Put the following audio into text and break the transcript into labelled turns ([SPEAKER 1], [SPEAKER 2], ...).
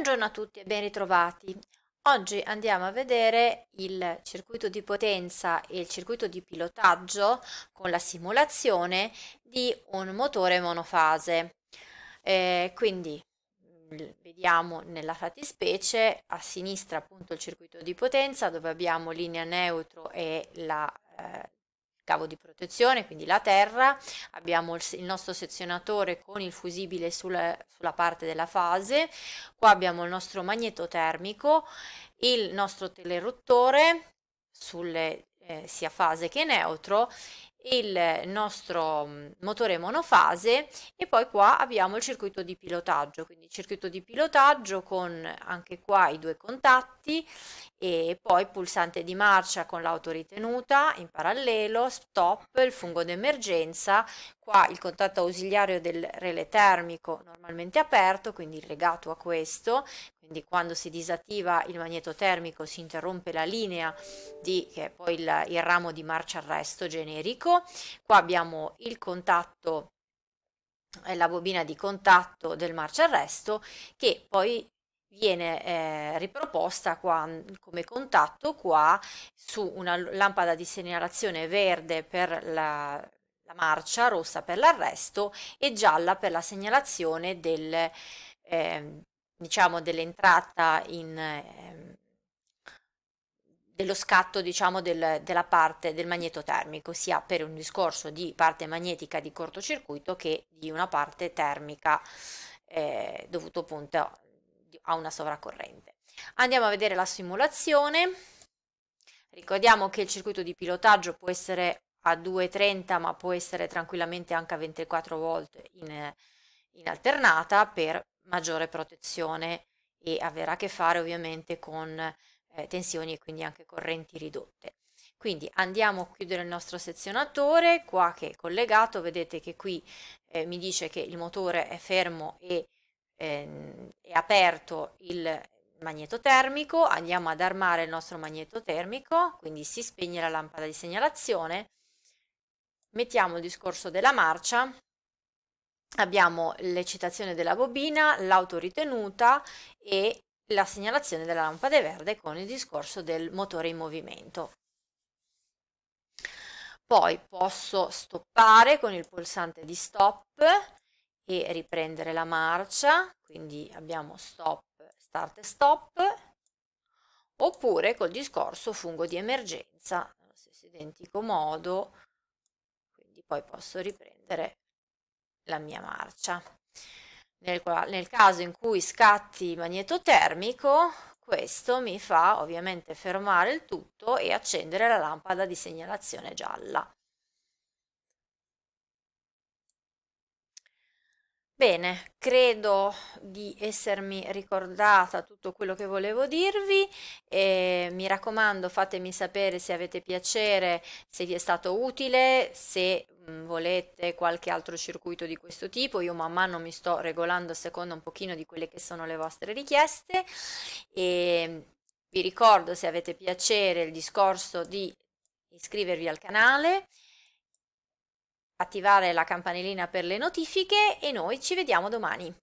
[SPEAKER 1] Buongiorno a tutti e ben ritrovati. Oggi andiamo a vedere il circuito di potenza e il circuito di pilotaggio con la simulazione di un motore monofase. Eh, quindi mm, vediamo nella fattispecie a sinistra appunto il circuito di potenza dove abbiamo linea neutro e la eh, cavo di protezione, quindi la terra, abbiamo il, nostro sezionatore con il fusibile sulla, sulla parte della fase, qua abbiamo il nostro magneto termico, il nostro teleruttore sulle eh, sia fase che neutro il nostro mm, motore monofase e poi qua abbiamo il circuito di pilotaggio, quindi circuito di pilotaggio con anche qua i due contatti e poi pulsante di marcia con l'autoritenuta in parallelo, stop, il fungo d'emergenza, qua il contatto ausiliario del relè termico normalmente aperto, quindi legato a questo, quindi quando si disattiva il magneto termico si interrompe la linea di, che è poi il, il ramo di marcia arresto generico, ecco qua abbiamo il contatto eh, la bobina di contatto del marcia che poi viene eh, riproposta qua, come contatto qua su una lampada di segnalazione verde per la, la marcia, rossa per l'arresto e gialla per la segnalazione del, eh, diciamo dell'entrata in, eh, dello scatto diciamo del, della parte del magneto termico sia per un discorso di parte magnetica di cortocircuito che di una parte termica eh, dovuto appunto a una sovraccorrente andiamo a vedere la simulazione ricordiamo che il circuito di pilotaggio può essere a 230 ma può essere tranquillamente anche a 24 volt in, in alternata per maggiore protezione e avrà a che fare ovviamente con eh, tensioni e quindi anche correnti ridotte. Quindi andiamo a chiudere il nostro sezionatore, qua che è collegato, vedete che qui eh, mi dice che il motore è fermo e ehm, è aperto il magnetotermico, andiamo ad armare il nostro magnetotermico, quindi si spegne la lampada di segnalazione, mettiamo il discorso della marcia, abbiamo l'eccitazione della bobina, l'autoritenuta e la segnalazione della lampada verde con il discorso del motore in movimento. Poi posso stoppare con il pulsante di stop e riprendere la marcia, quindi abbiamo stop, start e stop, oppure col discorso fungo di emergenza, nello stesso identico modo, quindi poi posso riprendere la mia marcia. Nel, nel caso in cui scatti magnetotermico, questo mi fa ovviamente fermare il tutto e accendere la lampada di segnalazione gialla. Bene, credo di essermi ricordata tutto quello che volevo dirvi e mi raccomando fatemi sapere se avete piacere, se vi è stato utile, se mm, volete qualche altro circuito di questo tipo, io man mano mi sto regolando a seconda un pochino di quelle che sono le vostre richieste e vi ricordo se avete piacere il discorso di iscrivervi al canale attivare la campanellina per le notifiche e noi ci vediamo domani.